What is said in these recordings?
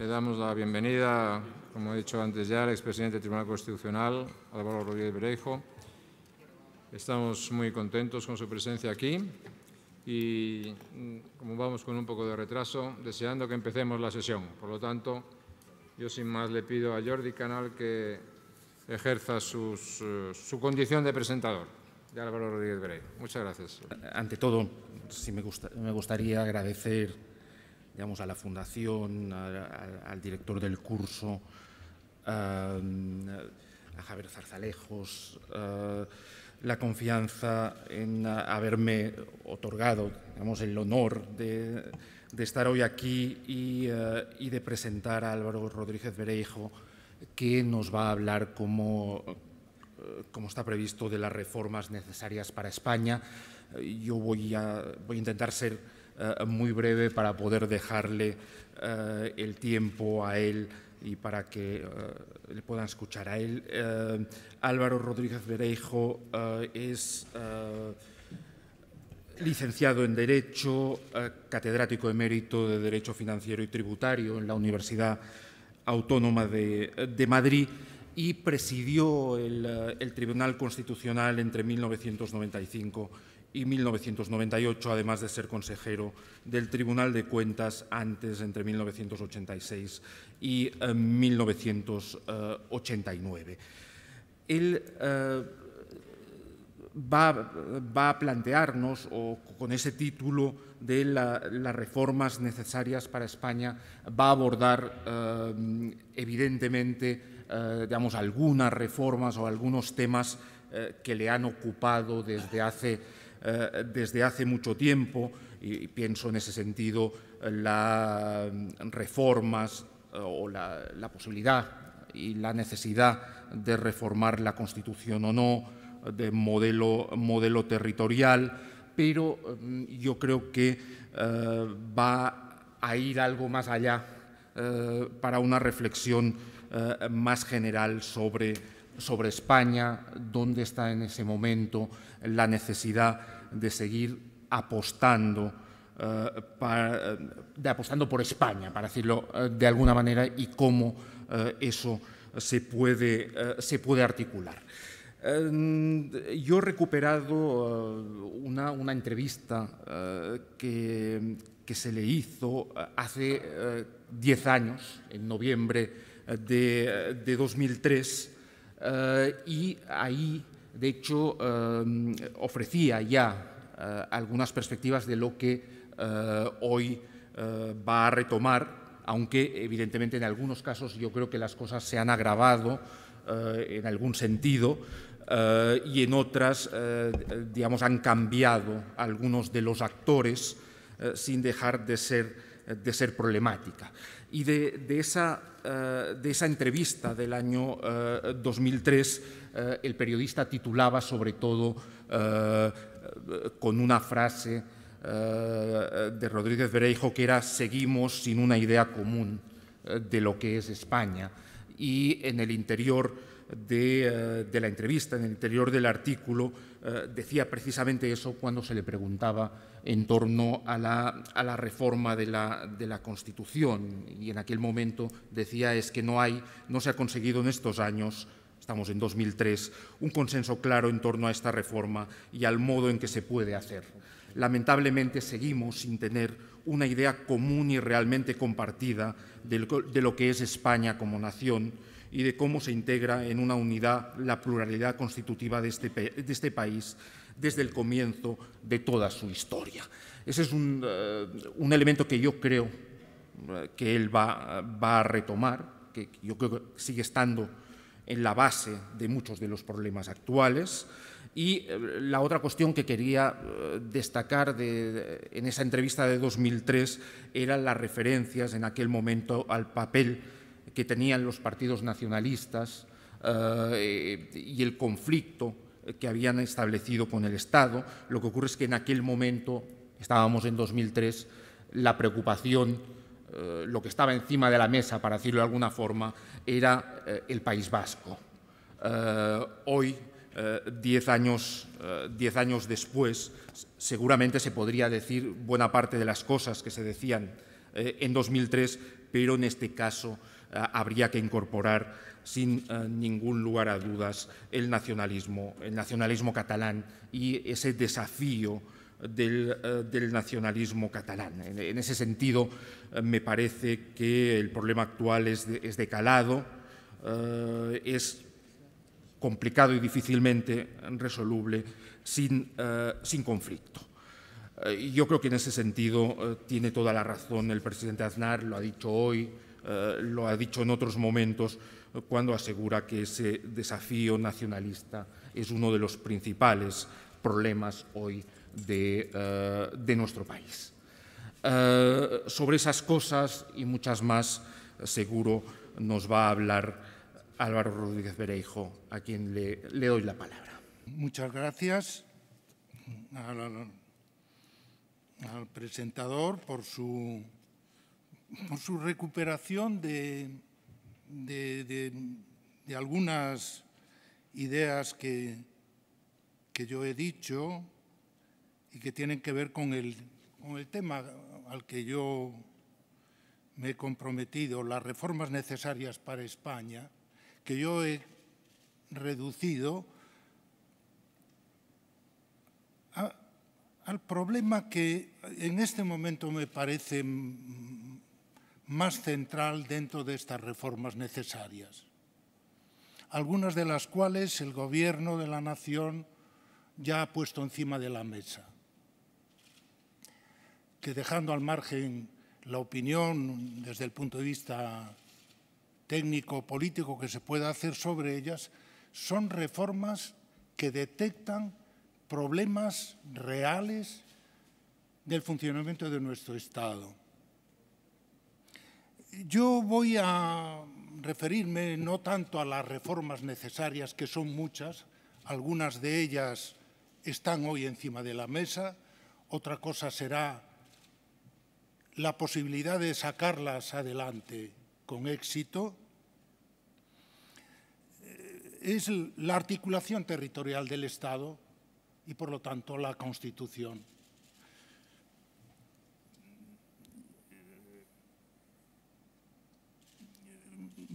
Le damos la bienvenida, como he dicho antes ya, al expresidente del Tribunal Constitucional, Álvaro Rodríguez Berejo. Estamos muy contentos con su presencia aquí y, mm, como vamos con un poco de retraso, deseando que empecemos la sesión. Por lo tanto, yo sin más le pido a Jordi Canal que ejerza eh, su condición de presentador. De Álvaro Rodríguez Berejo. Muchas gracias. Ante todo, me, gusta, me gustaría agradecer a la fundación, al director del curso, eh, a, Javier Zarzalejos, eh, la confianza en haberme otorgado el honor de, estar hoy aquí eh, y, de presentar a Álvaro Rodríguez Bereijo, que nos va a hablar como, como está previsto de las reformas necesarias para España. Yo voy a, voy a intentar ser eh, muy breve para poder dejarle eh, el tiempo a él y para que eh, le puedan escuchar a él. Álvaro Rodríguez Bereijo es licenciado en Derecho, catedrático emérito de Derecho Financiero y Tributario en la Universidad Autónoma de Madrid y presidió eh, el, Tribunal Constitucional entre 1995 y 1998, además de ser consejero del Tribunal de Cuentas antes, entre 1986 y 1989. Eh, eh, Él va, a plantearnos, o con ese título de las reformas necesarias para España, va a abordar evidentemente eh, algunas reformas o algunos temas eh, que le han ocupado desde hace, eh, desde hace mucho tiempo, y, pienso en ese sentido las mm, reformas o la, posibilidad y la necesidad de reformar la Constitución o no, de modelo, modelo territorial, pero mm, yo creo que va a ir algo más allá para una reflexión eh, más general sobre, sobre España, dónde está en ese momento la necesidad de seguir apostando, eh, apostando por España, para decirlo eh, de alguna manera, y cómo eso se puede, se puede articular. Yo he recuperado una, entrevista que, que, se le hizo hace 10 años, en noviembre de, 2003 eh, eh, y ahí, de hecho, eh, ofrecía ya algunas perspectivas de lo que hoy va a retomar, aunque evidentemente en algunos casos yo creo que las cosas se han agravado en algún sentido, y en otras, digamos, han cambiado algunos de los actores sin dejar de ser de ser problemática. Y de, de, esa, eh, entrevista del año 2003, eh, eh, el periodista titulaba sobre todo con una frase de Rodríguez Bereijo que era Seguimos sin una idea común de lo que es España. Y en el interior de la entrevista, en el interior del artículo, eh, decía precisamente eso cuando se le preguntaba en torno a la, reforma de la, de la, Constitución. Y en aquel momento decía es que no hay, no se ha conseguido en estos años estamos en 2003, un consenso claro en torno a esta reforma y al modo en que se puede hacer. Lamentablemente seguimos sin tener una idea común y realmente compartida de lo que es España como nación, y de cómo se integra en una unidad la pluralidad constitutiva de este, de este país desde el comienzo de toda su historia. Ese es un, eh, elemento que yo creo eh, que él va, va, a retomar, que yo creo que sigue estando en la base de muchos de los problemas actuales. Y eh, la otra cuestión que quería destacar de, en esa entrevista de 2003 eran las referencias en aquel momento al papel que tenían los partidos nacionalistas eh, y el conflicto que habían establecido con el Estado. Lo que ocurre es que en aquel momento, estábamos en 2003, la preocupación, eh, lo que estaba encima de la mesa, para decirlo de alguna forma, era eh, el País Vasco. hoy, diez años, diez años después, seguramente se podría decir buena parte de las cosas que se decían en 2003, pero en este caso eh, habría que incorporar sin eh, ningún lugar a dudas el nacionalismo, el nacionalismo catalán y ese desafío del, eh, nacionalismo catalán. En, ese sentido, me parece que el problema actual es de, es es complicado y difícilmente resoluble sin, conflicto. Y yo creo que en ese sentido tiene toda la razón el presidente Aznar, lo ha dicho hoy, eh, lo ha dicho en otros momentos eh, cuando asegura que ese desafío nacionalista es uno de los principales problemas hoy de, eh, nuestro país. sobre esas cosas y muchas más, seguro nos va a hablar Álvaro Rodríguez Bereijo, a quien le, doy la palabra. Muchas gracias al presentador por su por su recuperación de, algunas ideas que, que, yo he dicho y que tienen que ver con el, tema al que yo me he comprometido, las reformas necesarias para España, que yo he reducido al problema que en este momento me parece más central dentro de estas reformas necesarias, algunas de las cuales el Gobierno de la Nación ya ha puesto encima de la mesa, que dejando al margen la opinión desde el punto de vista técnico-político que se pueda hacer sobre ellas, son reformas que detectan problemas reales del funcionamiento de nuestro Estado yo voy a referirme no tanto a las reformas necesarias, que son muchas, algunas de ellas están hoy encima de la mesa, otra cosa será la posibilidad de sacarlas adelante con éxito, eh, es la articulación territorial del Estado y, por lo tanto, la Constitución.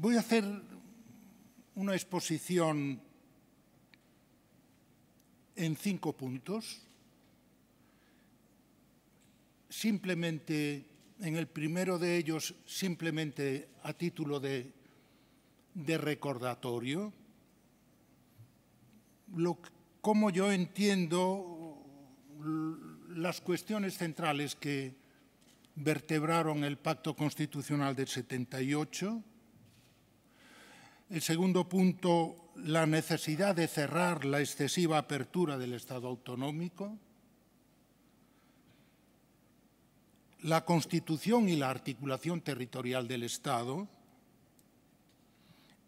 Voy a hacer una exposición en cinco puntos. Simplemente, en el primero de ellos, simplemente a título de, recordatorio, cómo yo entiendo las cuestiones centrales que vertebraron el Pacto Constitucional del 78 el segundo punto, la necesidad de cerrar la excesiva apertura del Estado autonómico. La constitución y la articulación territorial del Estado.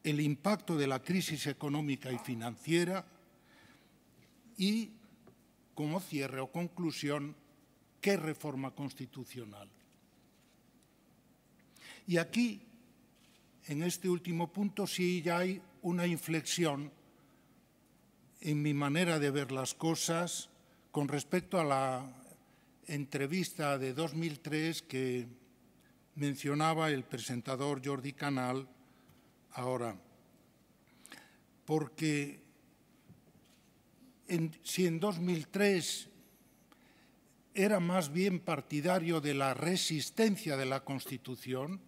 El impacto de la crisis económica y financiera. Y, como cierre o conclusión, ¿qué reforma constitucional? Y aquí en este último punto sí ya hay una inflexión en mi manera de ver las cosas con respecto a la entrevista de 2003 que mencionaba el presentador Jordi Canal ahora. Porque si en 2003 era más bien partidario de la resistencia de la Constitución,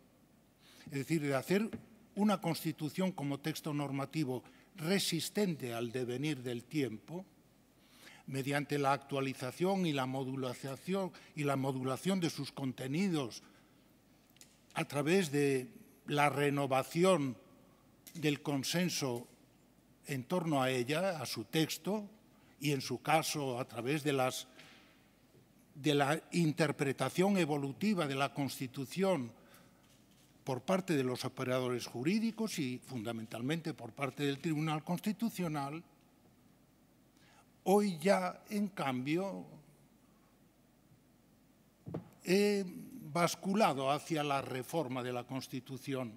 es decir, de hacer una Constitución como texto normativo resistente al devenir del tiempo, mediante la actualización y la modulación, de sus contenidos a través de la renovación del consenso en torno a ella, a su texto, y en su caso a través de, las, de la interpretación evolutiva de la Constitución por parte de los operadores jurídicos y fundamentalmente por parte del Tribunal Constitucional, hoy ya, en cambio, he basculado hacia la reforma de la Constitución,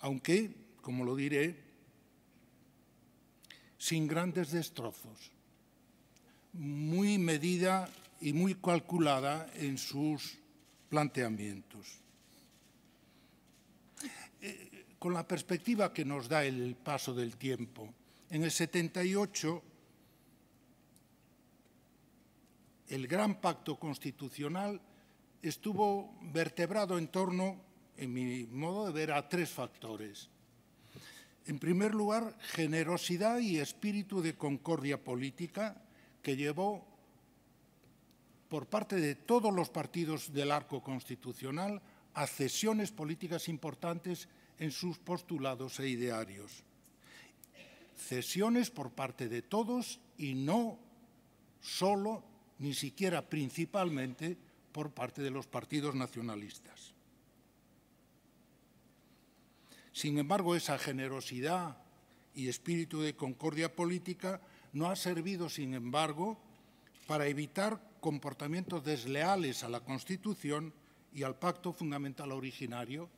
aunque, como lo diré, sin grandes destrozos, muy medida y muy calculada en sus planteamientos con la perspectiva que nos da el paso del tiempo. En el 78, el gran pacto constitucional estuvo vertebrado en torno, en mi modo de ver, a tres factores. En primer lugar, generosidad y espíritu de concordia política que llevó por parte de todos los partidos del arco constitucional a cesiones políticas importantes en sus postulados e idearios. Cesiones por parte de todos y no solo, ni siquiera principalmente, por parte de los partidos nacionalistas. Sin embargo, esa generosidad y espíritu de concordia política no ha servido, sin embargo, para evitar comportamientos desleales a la Constitución y al pacto fundamental originario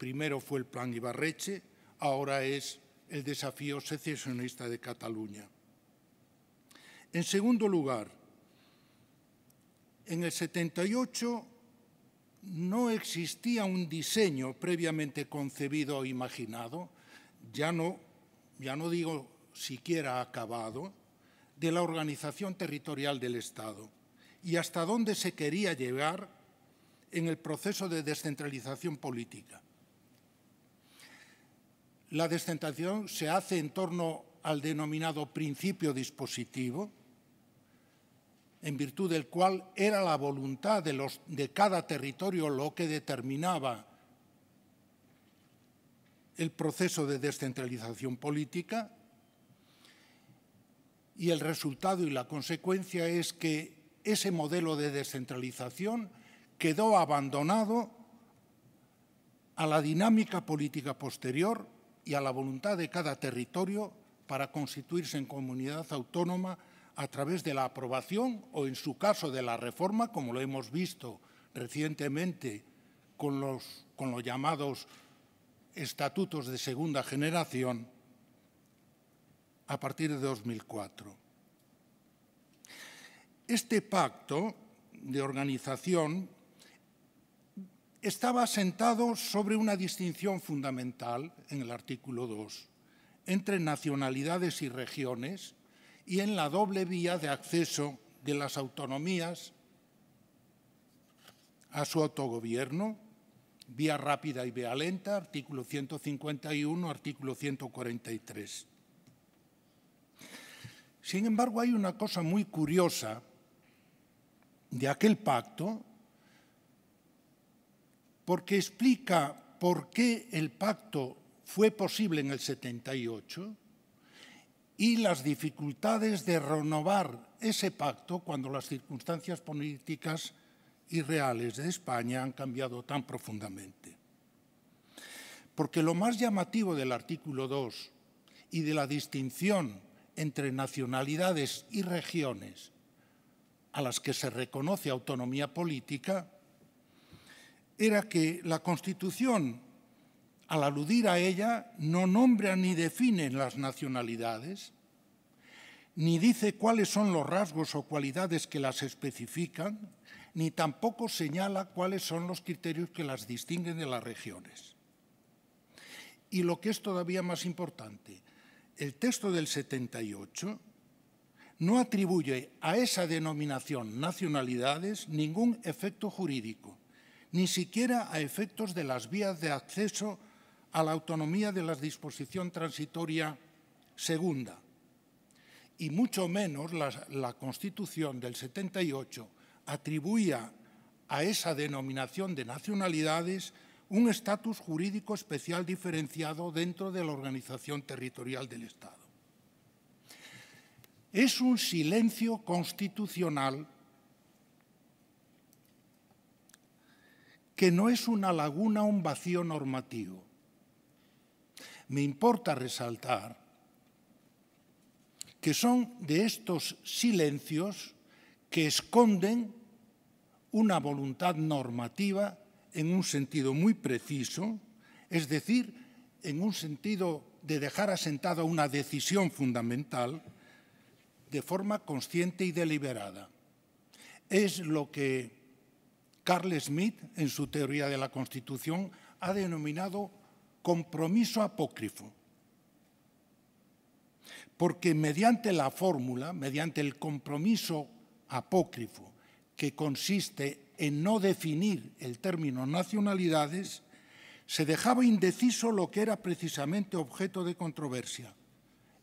Primero fue el plan Ibarreche, ahora es el desafío secesionista de Cataluña. En segundo lugar, en el 78 no existía un diseño previamente concebido o e imaginado, ya no, ya no digo siquiera acabado, de la organización territorial del Estado y hasta dónde se quería llegar en el proceso de descentralización política. La descentralización se hace en torno al denominado principio dispositivo, en virtud del cual era la voluntad de, los, de cada territorio lo que determinaba el proceso de descentralización política y el resultado y la consecuencia es que ese modelo de descentralización quedó abandonado a la dinámica política posterior y a la voluntad de cada territorio para constituirse en comunidad autónoma a través de la aprobación o, en su caso, de la reforma, como lo hemos visto recientemente con los, con los llamados estatutos de segunda generación, a partir de 2004. Este pacto de organización estaba asentado sobre una distinción fundamental en el artículo 2 entre nacionalidades y regiones y en la doble vía de acceso de las autonomías a su autogobierno, vía rápida y vía lenta, artículo 151, artículo 143. Sin embargo, hay una cosa muy curiosa de aquel pacto porque explica por qué el pacto fue posible en el 78 y las dificultades de renovar ese pacto cuando las circunstancias políticas y reales de España han cambiado tan profundamente. Porque lo más llamativo del artículo 2 y de la distinción entre nacionalidades y regiones a las que se reconoce autonomía política era que la Constitución, al aludir a ella, no nombra ni define las nacionalidades, ni dice cuáles son los rasgos o cualidades que las especifican, ni tampoco señala cuáles son los criterios que las distinguen de las regiones. Y lo que es todavía más importante, el texto del 78 no atribuye a esa denominación nacionalidades ningún efecto jurídico, ni siquiera a efectos de las vías de acceso a la autonomía de la disposición transitoria segunda, y mucho menos la, Constitución del 78 atribuía a esa denominación de nacionalidades un estatus jurídico especial diferenciado dentro de la organización territorial del Estado. Es un silencio constitucional que no es una laguna un vacío normativo. Me importa resaltar que son de estos silencios que esconden una voluntad normativa en un sentido muy preciso, es decir, en un sentido de dejar asentada una decisión fundamental de forma consciente y deliberada. Es lo que Carl Smith, en su teoría de la Constitución, ha denominado compromiso apócrifo, porque mediante la fórmula, mediante el compromiso apócrifo, que consiste en no definir el término nacionalidades, se dejaba indeciso lo que era precisamente objeto de controversia,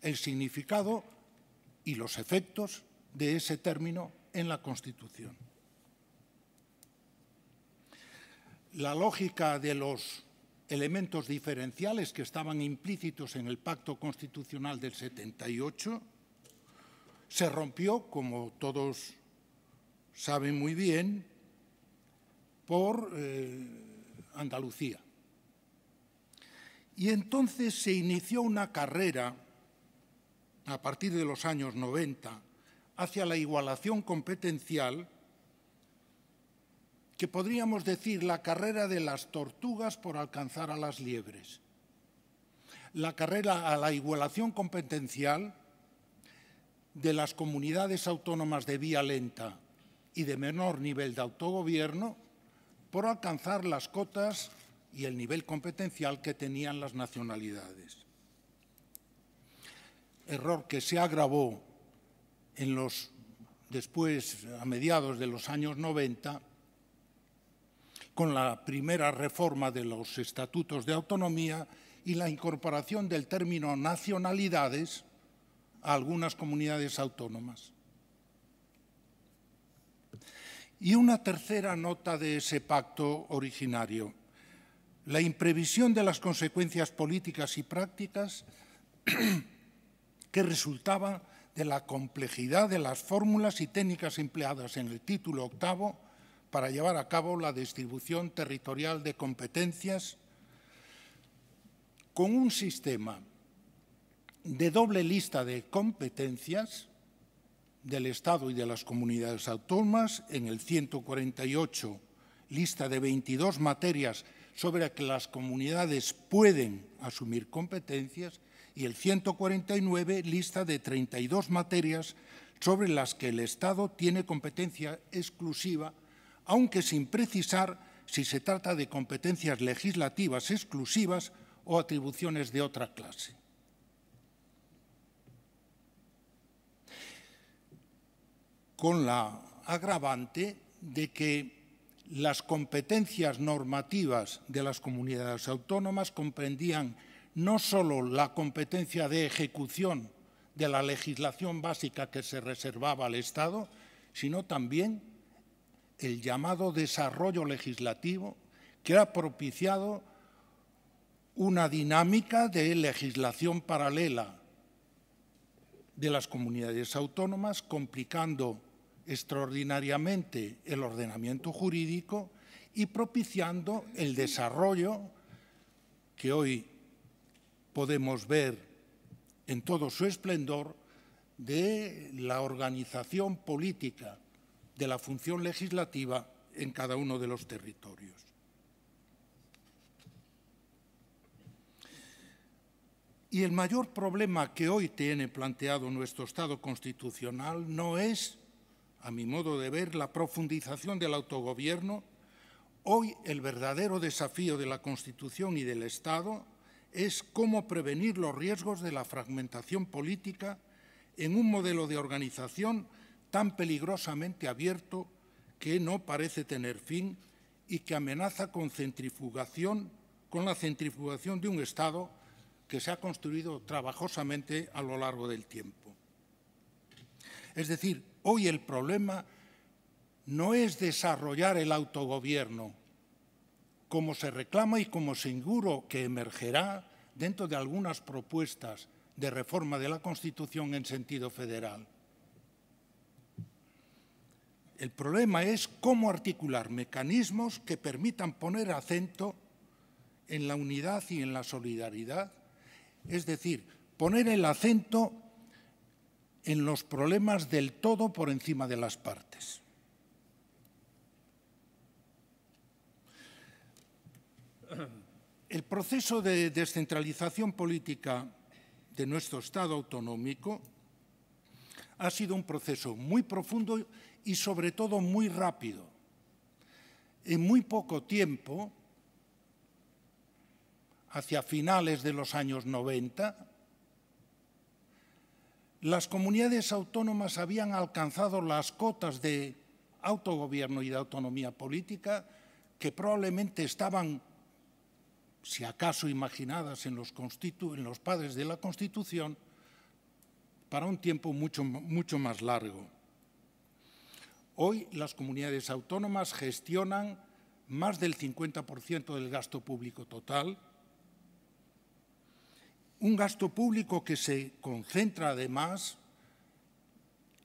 el significado y los efectos de ese término en la Constitución. la lógica de los elementos diferenciales que estaban implícitos en el Pacto Constitucional del 78 se rompió, como todos saben muy bien, por eh, Andalucía. Y entonces se inició una carrera, a partir de los años 90, hacia la igualación competencial que podríamos decir la carrera de las tortugas por alcanzar a las liebres, la carrera a la igualación competencial de las comunidades autónomas de vía lenta y de menor nivel de autogobierno por alcanzar las cotas y el nivel competencial que tenían las nacionalidades. Error que se agravó en los, después, a mediados de los años 90, con la primera reforma de los estatutos de autonomía y la incorporación del término nacionalidades a algunas comunidades autónomas. Y una tercera nota de ese pacto originario, la imprevisión de las consecuencias políticas y prácticas que resultaba de la complejidad de las fórmulas y técnicas empleadas en el título octavo para llevar a cabo la distribución territorial de competencias con un sistema de doble lista de competencias del Estado y de las comunidades autónomas en el 148, lista de 22 materias sobre las que las comunidades pueden asumir competencias, y el 149, lista de 32 materias sobre las que el Estado tiene competencia exclusiva aunque sin precisar si se trata de competencias legislativas exclusivas o atribuciones de otra clase. Con la agravante de que las competencias normativas de las comunidades autónomas comprendían no solo la competencia de ejecución de la legislación básica que se reservaba al Estado, sino también el llamado desarrollo legislativo que ha propiciado una dinámica de legislación paralela de las comunidades autónomas, complicando extraordinariamente el ordenamiento jurídico y propiciando el desarrollo que hoy podemos ver en todo su esplendor de la organización política de la función legislativa en cada uno de los territorios. Y el mayor problema que hoy tiene planteado nuestro Estado constitucional no es, a mi modo de ver, la profundización del autogobierno. Hoy el verdadero desafío de la Constitución y del Estado es cómo prevenir los riesgos de la fragmentación política en un modelo de organización tan peligrosamente abierto que no parece tener fin y que amenaza con centrifugación, con la centrifugación de un Estado que se ha construido trabajosamente a lo largo del tiempo. Es decir, hoy el problema no es desarrollar el autogobierno, como se reclama y como seguro que emergerá dentro de algunas propuestas de reforma de la Constitución en sentido federal. El problema es cómo articular mecanismos que permitan poner acento en la unidad y en la solidaridad, es decir, poner el acento en los problemas del todo por encima de las partes. El proceso de descentralización política de nuestro Estado autonómico ha sido un proceso muy profundo y sobre todo muy rápido. En muy poco tiempo, hacia finales de los años 90, las comunidades autónomas habían alcanzado las cotas de autogobierno y de autonomía política que probablemente estaban, si acaso imaginadas en los, padres de la Constitución, para un tiempo mucho más largo. Hoy las comunidades autónomas gestionan más del 50% del gasto público total, un gasto público que se concentra además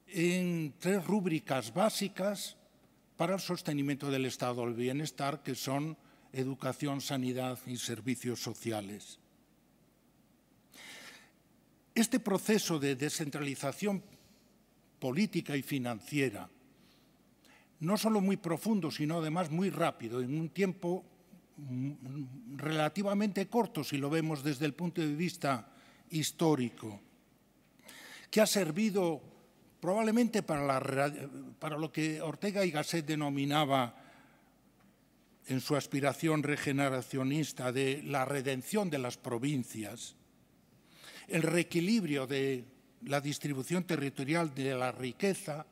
en tres rúbricas básicas para el sostenimiento del Estado del bienestar, que son educación, sanidad y servicios sociales. Este proceso de descentralización política y financiera no solo muy profundo, sino además muy rápido, en un tiempo mm, relativamente corto, si lo vemos desde el punto de vista histórico, que ha servido probablemente para, lo que Ortega y Gasset denominaba en su aspiración regeneracionista de la redención de las provincias, el reequilibrio de la distribución territorial de la riqueza,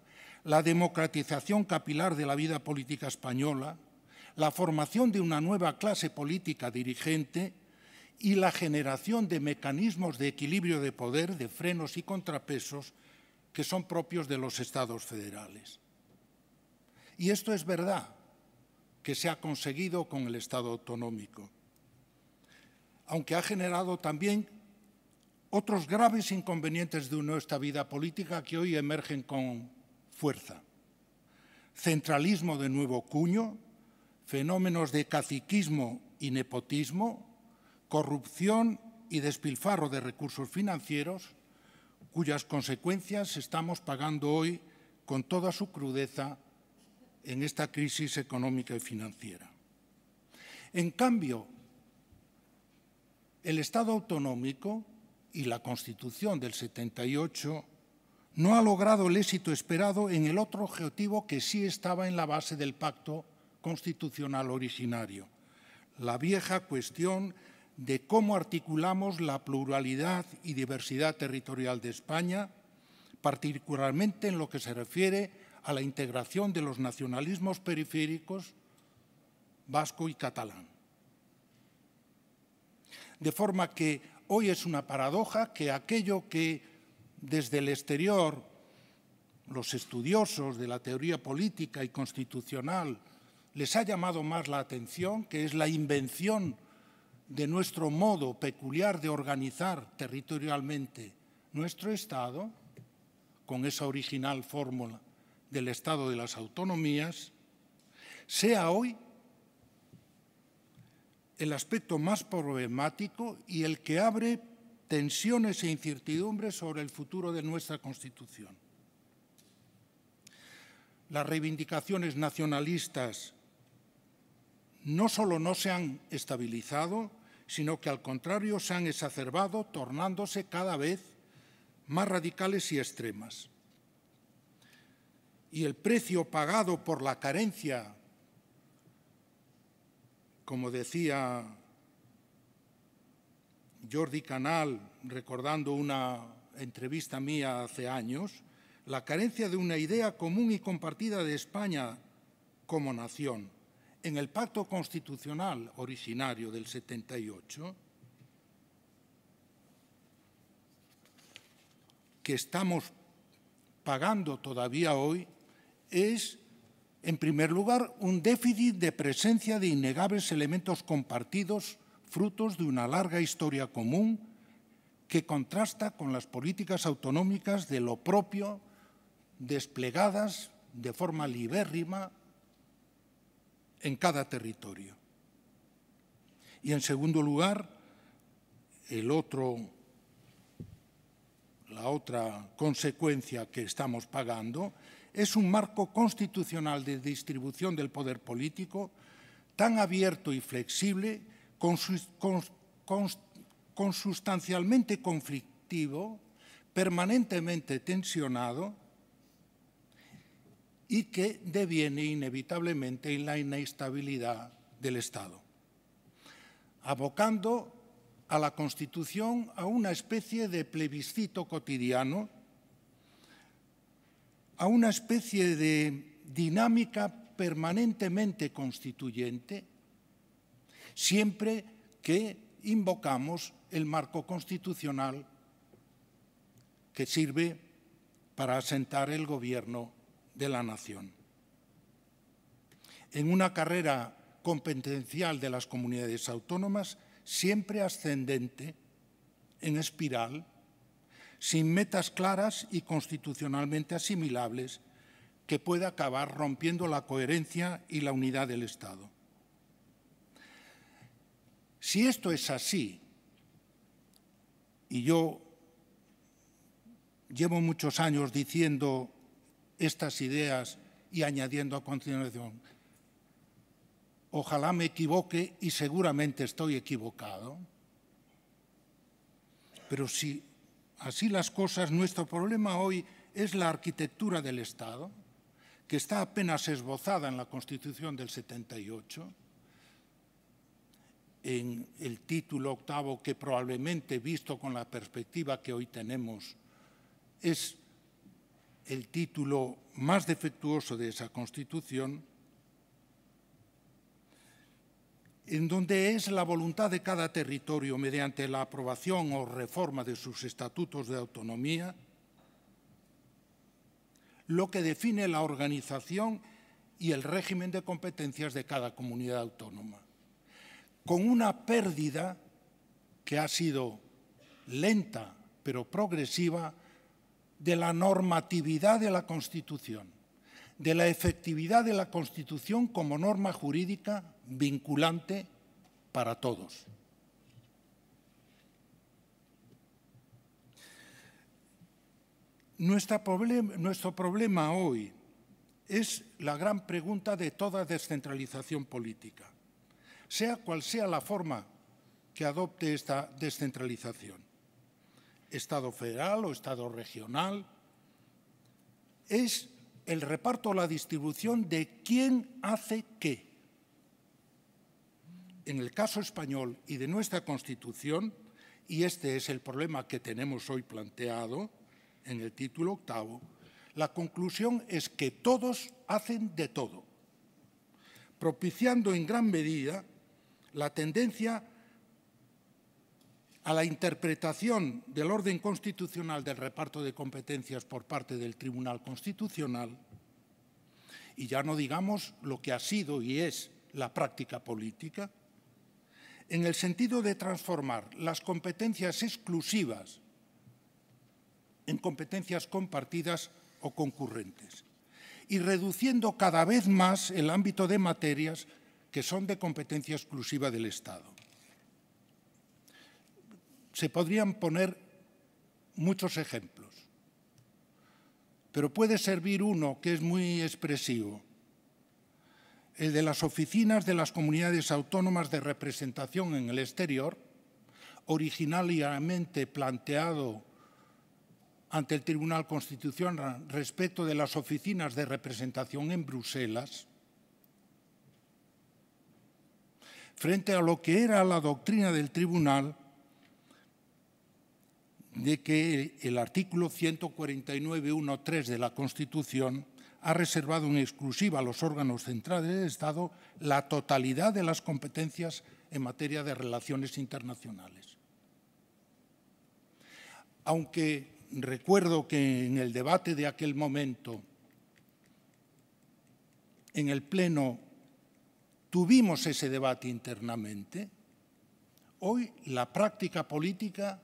la democratización capilar de la vida política española, la formación de una nueva clase política dirigente y la generación de mecanismos de equilibrio de poder, de frenos y contrapesos que son propios de los estados federales. Y esto es verdad que se ha conseguido con el Estado autonómico, aunque ha generado también otros graves inconvenientes de nuestra vida política que hoy emergen con fuerza. Centralismo de nuevo cuño, fenómenos de caciquismo y nepotismo, corrupción y despilfarro de recursos financieros, cuyas consecuencias estamos pagando hoy con toda su crudeza en esta crisis económica y financiera. En cambio, el Estado autonómico y la Constitución del 78 no ha logrado el éxito esperado en el otro objetivo que sí estaba en la base del pacto constitucional originario, la vieja cuestión de cómo articulamos la pluralidad y diversidad territorial de España, particularmente en lo que se refiere a la integración de los nacionalismos periféricos vasco y catalán. De forma que hoy es una paradoja que aquello que desde el exterior, los estudiosos de la teoría política y constitucional les ha llamado más la atención, que es la invención de nuestro modo peculiar de organizar territorialmente nuestro Estado, con esa original fórmula del Estado de las Autonomías, sea hoy el aspecto más problemático y el que abre tensiones e incertidumbres sobre el futuro de nuestra Constitución. Las reivindicaciones nacionalistas no solo no se han estabilizado, sino que al contrario se han exacerbado, tornándose cada vez más radicales y extremas. Y el precio pagado por la carencia, como decía Jordi Canal, recordando una entrevista mía hace años, la carencia de una idea común y compartida de España como nación en el pacto constitucional originario del 78, que estamos pagando todavía hoy, es, en primer lugar, un déficit de presencia de innegables elementos compartidos frutos de una larga historia común que contrasta con las políticas autonómicas de lo propio desplegadas de forma libérrima en cada territorio. Y en segundo lugar, el otro, la otra consecuencia que estamos pagando es un marco constitucional de distribución del poder político tan abierto y flexible consustancialmente conflictivo, permanentemente tensionado y que deviene inevitablemente en la inestabilidad del Estado, abocando a la Constitución a una especie de plebiscito cotidiano, a una especie de dinámica permanentemente constituyente siempre que invocamos el marco constitucional que sirve para asentar el gobierno de la nación. En una carrera competencial de las comunidades autónomas, siempre ascendente, en espiral, sin metas claras y constitucionalmente asimilables, que pueda acabar rompiendo la coherencia y la unidad del Estado. Si esto es así, y yo llevo muchos años diciendo estas ideas y añadiendo a continuación, ojalá me equivoque y seguramente estoy equivocado, pero si así las cosas, nuestro problema hoy es la arquitectura del Estado, que está apenas esbozada en la Constitución del 78, en el título octavo, que probablemente visto con la perspectiva que hoy tenemos, es el título más defectuoso de esa Constitución, en donde es la voluntad de cada territorio, mediante la aprobación o reforma de sus estatutos de autonomía, lo que define la organización y el régimen de competencias de cada comunidad autónoma con una pérdida que ha sido lenta pero progresiva de la normatividad de la Constitución, de la efectividad de la Constitución como norma jurídica vinculante para todos. nuestro problema hoy es la gran pregunta de toda descentralización política sea cual sea la forma que adopte esta descentralización, Estado federal o Estado regional, es el reparto o la distribución de quién hace qué. En el caso español y de nuestra Constitución, y este es el problema que tenemos hoy planteado en el título octavo, la conclusión es que todos hacen de todo, propiciando en gran medida la tendencia a la interpretación del orden constitucional del reparto de competencias por parte del Tribunal Constitucional y ya no digamos lo que ha sido y es la práctica política, en el sentido de transformar las competencias exclusivas en competencias compartidas o concurrentes y reduciendo cada vez más el ámbito de materias que son de competencia exclusiva del Estado. Se podrían poner muchos ejemplos, pero puede servir uno que es muy expresivo, el de las oficinas de las comunidades autónomas de representación en el exterior, originalmente planteado ante el Tribunal Constitucional respecto de las oficinas de representación en Bruselas, frente a lo que era la doctrina del tribunal de que el artículo 149.1.3 de la Constitución ha reservado en exclusiva a los órganos centrales del Estado la totalidad de las competencias en materia de relaciones internacionales. Aunque recuerdo que en el debate de aquel momento, en el Pleno Tuvimos ese debate internamente. Hoy la práctica política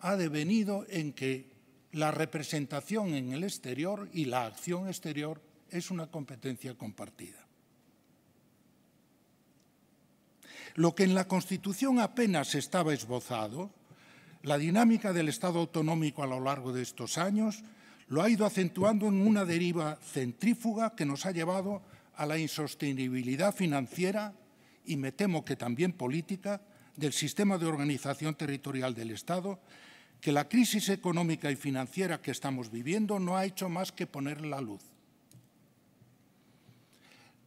ha devenido en que la representación en el exterior y la acción exterior es una competencia compartida. Lo que en la Constitución apenas estaba esbozado, la dinámica del Estado autonómico a lo largo de estos años lo ha ido acentuando en una deriva centrífuga que nos ha llevado a la insostenibilidad financiera y me temo que también política del sistema de organización territorial del Estado, que la crisis económica y financiera que estamos viviendo no ha hecho más que poner la luz.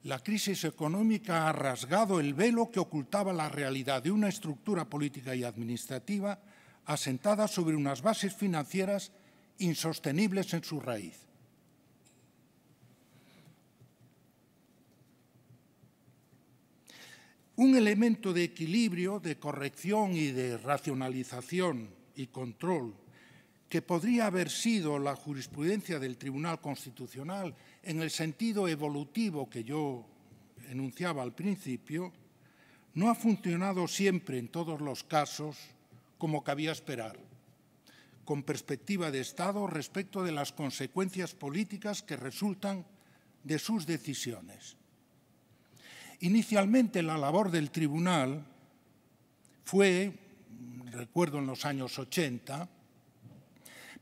La crisis económica ha rasgado el velo que ocultaba la realidad de una estructura política y administrativa asentada sobre unas bases financieras insostenibles en su raíz. un elemento de equilibrio, de corrección y de racionalización y control que podría haber sido la jurisprudencia del Tribunal Constitucional en el sentido evolutivo que yo enunciaba al principio, no ha funcionado siempre en todos los casos como cabía esperar, con perspectiva de Estado respecto de las consecuencias políticas que resultan de sus decisiones. Inicialmente la labor del tribunal fue, recuerdo en los años 80,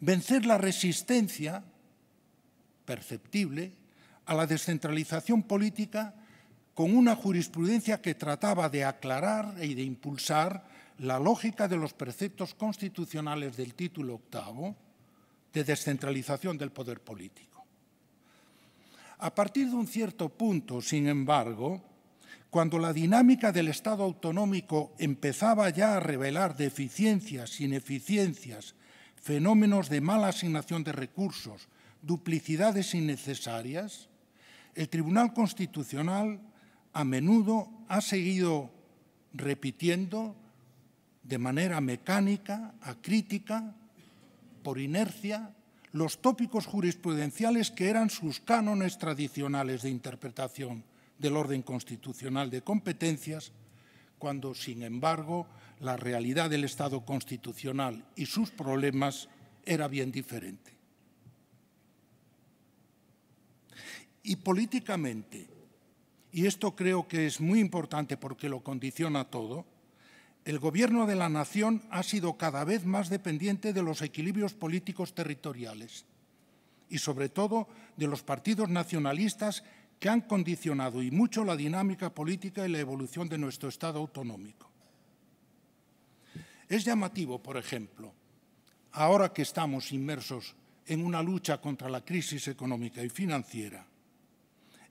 vencer la resistencia perceptible a la descentralización política con una jurisprudencia que trataba de aclarar y de impulsar la lógica de los preceptos constitucionales del título octavo de descentralización del poder político. A partir de un cierto punto, sin embargo, cuando la dinámica del Estado autonómico empezaba ya a revelar deficiencias, ineficiencias, fenómenos de mala asignación de recursos, duplicidades innecesarias, el Tribunal Constitucional a menudo ha seguido repitiendo de manera mecánica, acrítica, por inercia, los tópicos jurisprudenciales que eran sus cánones tradicionales de interpretación del orden constitucional de competencias, cuando, sin embargo, la realidad del Estado constitucional y sus problemas era bien diferente. Y políticamente, y esto creo que es muy importante porque lo condiciona todo, el gobierno de la nación ha sido cada vez más dependiente de los equilibrios políticos territoriales y sobre todo de los partidos nacionalistas que han condicionado y mucho la dinámica política y la evolución de nuestro Estado autonómico. Es llamativo, por ejemplo, ahora que estamos inmersos en una lucha contra la crisis económica y financiera,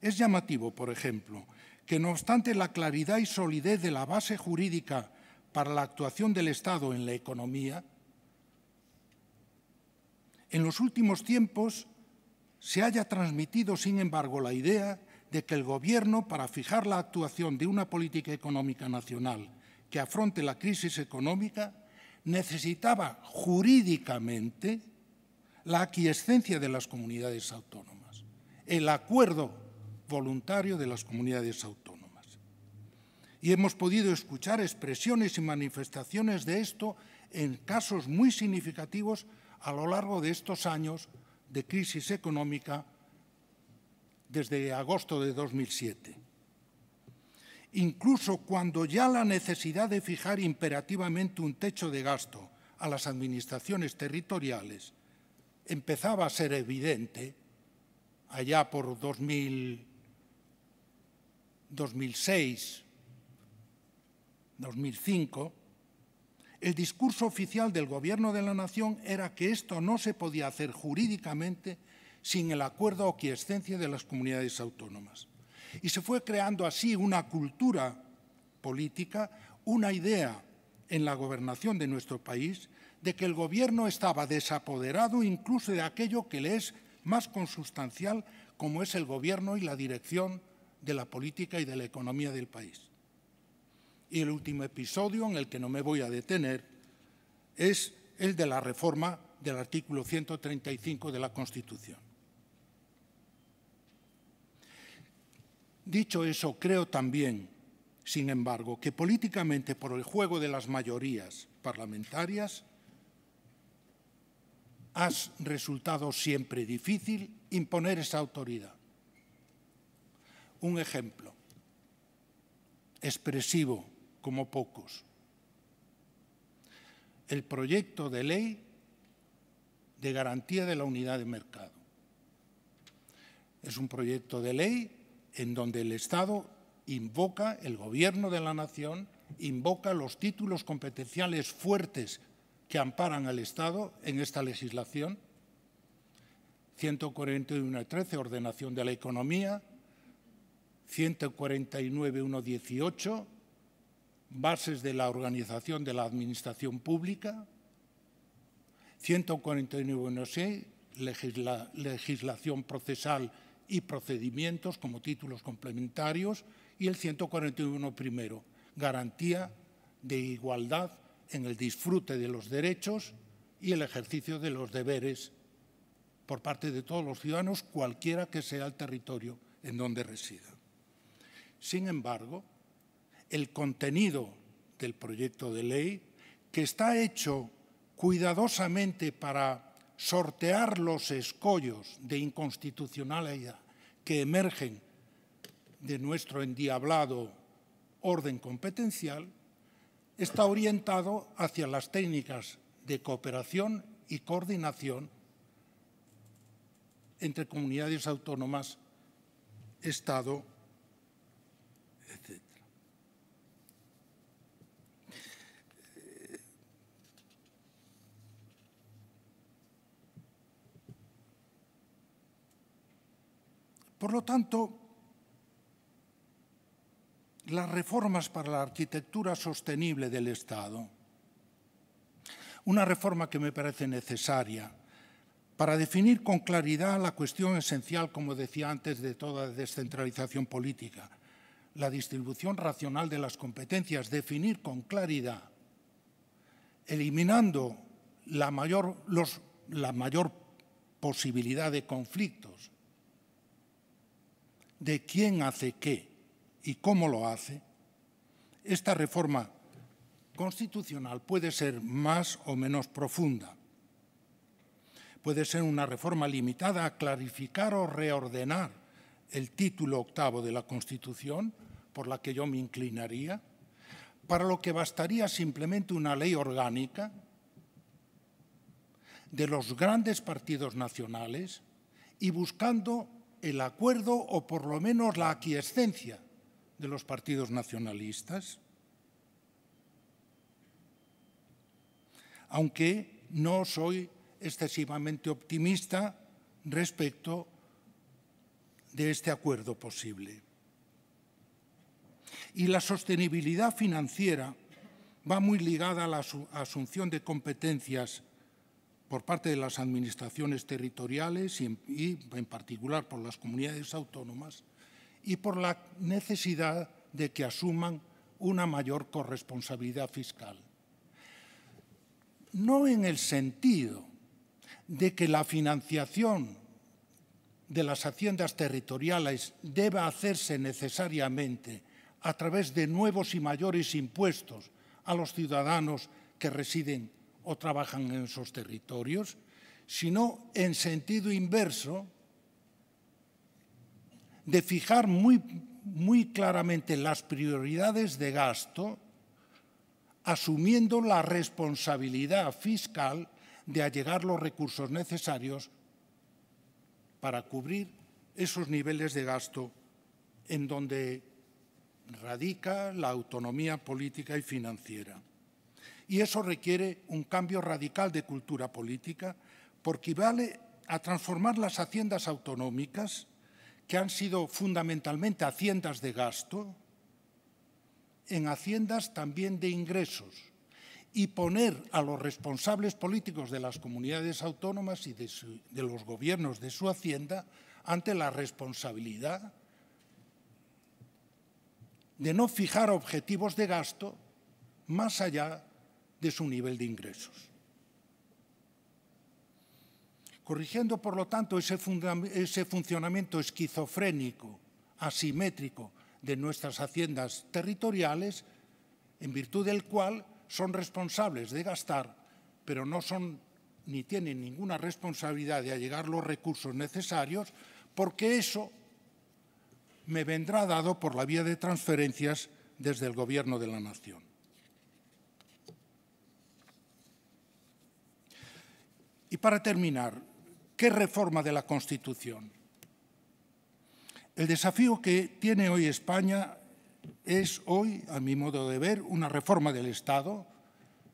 es llamativo, por ejemplo, que no obstante la claridad y solidez de la base jurídica para la actuación del Estado en la economía, en los últimos tiempos se haya transmitido, sin embargo, la idea de que el Gobierno, para fijar la actuación de una política económica nacional que afronte la crisis económica, necesitaba jurídicamente la aquiescencia de las comunidades autónomas, el acuerdo voluntario de las comunidades autónomas. Y hemos podido escuchar expresiones y manifestaciones de esto en casos muy significativos a lo largo de estos años de crisis económica desde agosto de 2007. Incluso cuando ya la necesidad de fijar imperativamente un techo de gasto a las administraciones territoriales empezaba a ser evidente, allá por 2006, 2005, el discurso oficial del Gobierno de la Nación era que esto no se podía hacer jurídicamente sin el acuerdo o quiescencia de las comunidades autónomas. Y se fue creando así una cultura política, una idea en la gobernación de nuestro país de que el Gobierno estaba desapoderado incluso de aquello que le es más consustancial, como es el Gobierno y la dirección de la política y de la economía del país. Y el último episodio en el que no me voy a detener es el de la reforma del artículo 135 de la Constitución. Dicho eso, creo también, sin embargo, que políticamente por el juego de las mayorías parlamentarias ha resultado siempre difícil imponer esa autoridad. Un ejemplo expresivo como pocos. El proyecto de ley de garantía de la unidad de mercado. Es un proyecto de ley en donde el Estado invoca, el Gobierno de la Nación invoca los títulos competenciales fuertes que amparan al Estado en esta legislación. 141.13, ordenación de la economía, 149.118, bases de la organización de la administración pública, 149.6, legislación procesal y procedimientos como títulos complementarios, y el 141 primero, garantía de igualdad en el disfrute de los derechos y el ejercicio de los deberes por parte de todos los ciudadanos, cualquiera que sea el territorio en donde resida. Sin embargo, el contenido del proyecto de ley, que está hecho cuidadosamente para sortear los escollos de inconstitucionalidad que emergen de nuestro endiablado orden competencial, está orientado hacia las técnicas de cooperación y coordinación entre comunidades autónomas, Estado, etc. Por lo tanto, las reformas para la arquitectura sostenible del Estado, una reforma que me parece necesaria para definir con claridad la cuestión esencial, como decía antes, de toda descentralización política, la distribución racional de las competencias, definir con claridad, eliminando la mayor, posibilidad de conflictos de quién hace qué y cómo lo hace, esta reforma constitucional puede ser más o menos profunda. Puede ser una reforma limitada a clarificar o reordenar el título octavo de la Constitución, por la que yo me inclinaría, para lo que bastaría simplemente una ley orgánica de los grandes partidos nacionales y buscando el acuerdo o por lo menos la aquiescencia de los partidos nacionalistas, aunque no soy excesivamente optimista respecto de este acuerdo posible. Y la sostenibilidad financiera va muy ligada a la asunción de competencias por parte de las administraciones territoriales y en, particular por las comunidades autónomas y por la necesidad de que asuman una mayor corresponsabilidad fiscal. No en el sentido de que la financiación de las haciendas territoriales deba hacerse necesariamente a través de nuevos y mayores impuestos a los ciudadanos que residen o trabajan en esos territorios, sino en sentido inverso, de fijar muy, muy claramente las prioridades de gasto, asumiendo la responsabilidad fiscal de allegar los recursos necesarios para cubrir esos niveles de gasto en donde radica la autonomía política y financiera. Y eso requiere un cambio radical de cultura política porque vale a transformar las haciendas autonómicas, que han sido fundamentalmente haciendas de gasto, en haciendas también de ingresos y poner a los responsables políticos de las comunidades autónomas y de, los gobiernos de su hacienda ante la responsabilidad de no fijar objetivos de gasto más allá de su nivel de ingresos. Corrigiendo, por lo tanto, ese, funcionamiento esquizofrénico, asimétrico de nuestras haciendas territoriales, en virtud del cual son responsables de gastar, pero no son ni tienen ninguna responsabilidad de allegar los recursos necesarios, porque eso me vendrá dado por la vía de transferencias desde el Gobierno de la Nación. Y para terminar, ¿qué reforma de la Constitución? El desafío que tiene hoy España es hoy, a mi modo de ver, una reforma del Estado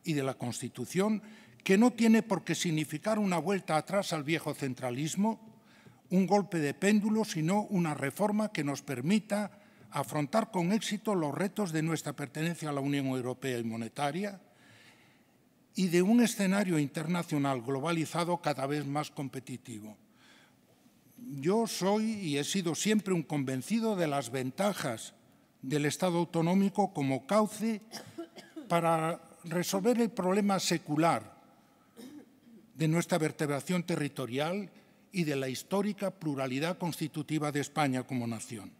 y de la Constitución que no tiene por qué significar una vuelta atrás al viejo centralismo, un golpe de péndulo, sino una reforma que nos permita afrontar con éxito los retos de nuestra pertenencia a la Unión Europea y Monetaria, y de un escenario internacional globalizado cada vez más competitivo. Yo soy y he sido siempre un convencido de las ventajas del Estado autonómico como cauce para resolver el problema secular de nuestra vertebración territorial y de la histórica pluralidad constitutiva de España como nación.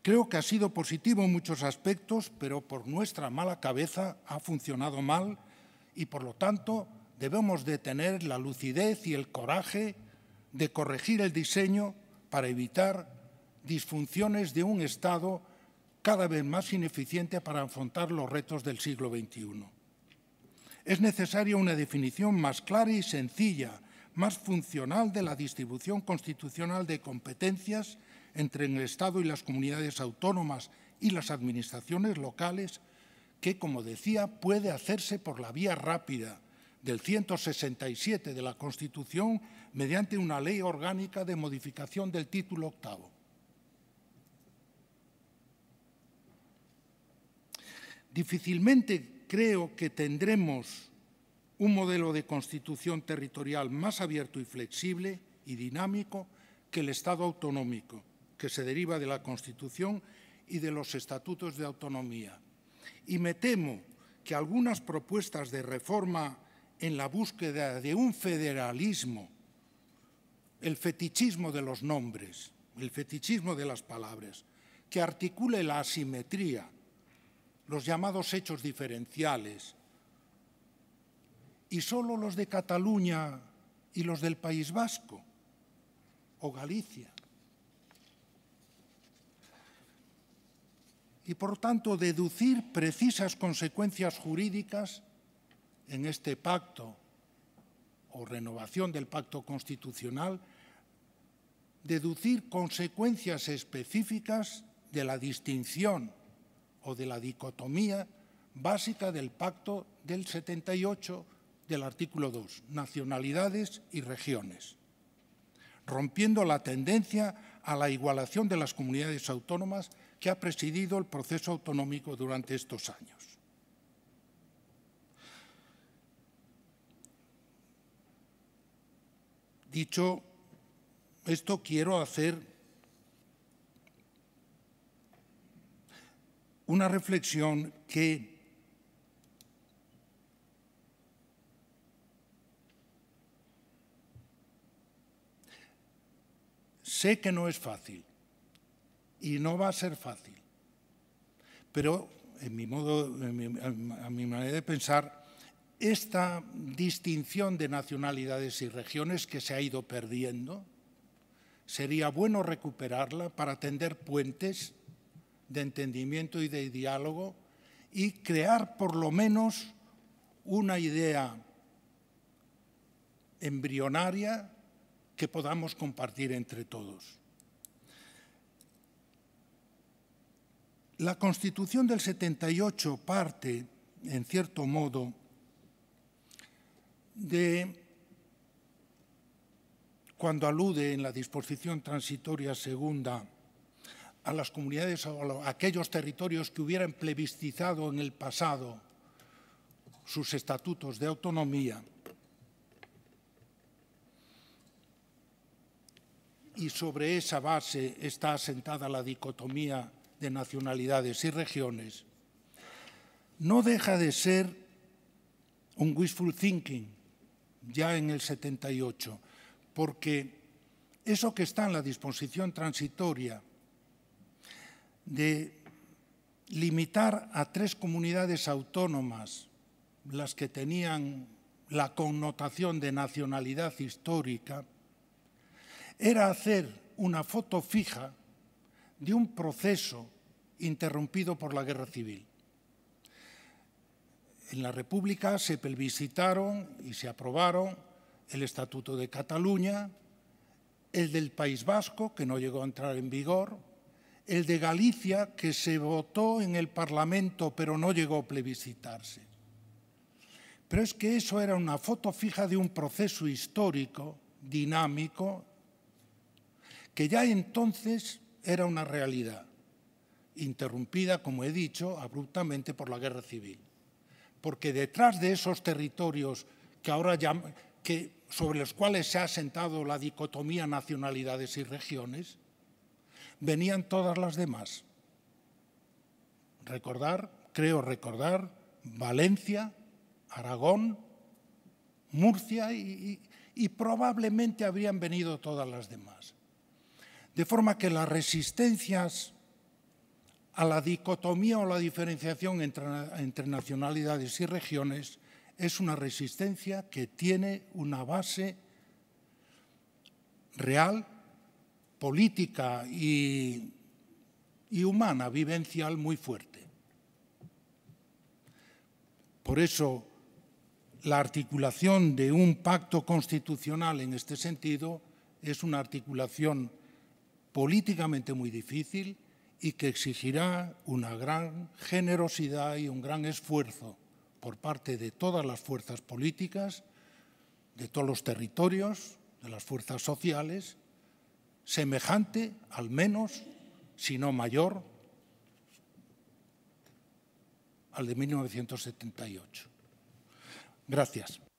Creo que ha sido positivo en muchos aspectos, pero por nuestra mala cabeza ha funcionado mal y por lo tanto debemos de tener la lucidez y el coraje de corregir el diseño para evitar disfunciones de un Estado cada vez más ineficiente para afrontar los retos del siglo XXI. Es necesaria una definición más clara y sencilla, más funcional de la distribución constitucional de competencias entre el Estado y las comunidades autónomas y las administraciones locales que, como decía, puede hacerse por la vía rápida del 167 de la Constitución mediante una ley orgánica de modificación del título octavo. Difícilmente creo que tendremos un modelo de constitución territorial más abierto y flexible y dinámico que el Estado autonómico, que se deriva de la Constitución y de los estatutos de autonomía, y me temo que algunas propuestas de reforma en la búsqueda de un federalismo, el fetichismo de los nombres, el fetichismo de las palabras, que articule la asimetría, los llamados hechos diferenciales, y solo los de Cataluña y los del País Vasco o Galicia. y, por tanto, deducir precisas consecuencias jurídicas en este pacto o renovación del pacto constitucional, deducir consecuencias específicas de la distinción o de la dicotomía básica del pacto del 78 del artículo 2, nacionalidades y regiones, rompiendo la tendencia a la igualación de las comunidades autónomas que ha presidido el proceso autonómico durante estos años. Dicho esto, quiero hacer una reflexión que sé que no es fácil, y no va a ser fácil. Pero, en mi modo, a mi manera de pensar, esta distinción de nacionalidades y regiones que se ha ido perdiendo, sería bueno recuperarla para tender puentes de entendimiento y de diálogo y crear por lo menos una idea embrionaria que podamos compartir entre todos. La Constitución del 78 parte, en cierto modo, de cuando alude en la disposición transitoria segunda a las comunidades o a aquellos territorios que hubieran plebiscitado en el pasado sus estatutos de autonomía y sobre esa base está asentada la dicotomía de nacionalidades y regiones, no deja de ser un wishful thinking ya en el 78, porque eso que está en la disposición transitoria de limitar a tres comunidades autónomas las que tenían la connotación de nacionalidad histórica, era hacer una foto fija de un proceso interrumpido por la guerra civil. En la República se plebiscitaron y se aprobaron el Estatuto de Cataluña, el del País Vasco, que no llegó a entrar en vigor, el de Galicia, que se votó en el Parlamento pero no llegó a plebiscitarse. Pero es que eso era una foto fija de un proceso histórico, dinámico, que ya entonces era una realidad, interrumpida, como he dicho, abruptamente por la guerra civil. Porque detrás de esos territorios que ahora sobre los cuales se ha asentado la dicotomía nacionalidades y regiones, venían todas las demás. Recordar, creo recordar, Valencia, Aragón, Murcia y probablemente habrían venido todas las demás. De forma que las resistencias a la dicotomía o la diferenciación entre, nacionalidades y regiones es una resistencia que tiene una base real, política y, y, humana, vivencial muy fuerte. Por eso, la articulación de un pacto constitucional en este sentido es una articulación políticamente muy difícil y que exigirá una gran generosidad y un gran esfuerzo por parte de todas las fuerzas políticas, de todos los territorios, de las fuerzas sociales, semejante, al menos, si no mayor, al de 1978. Gracias.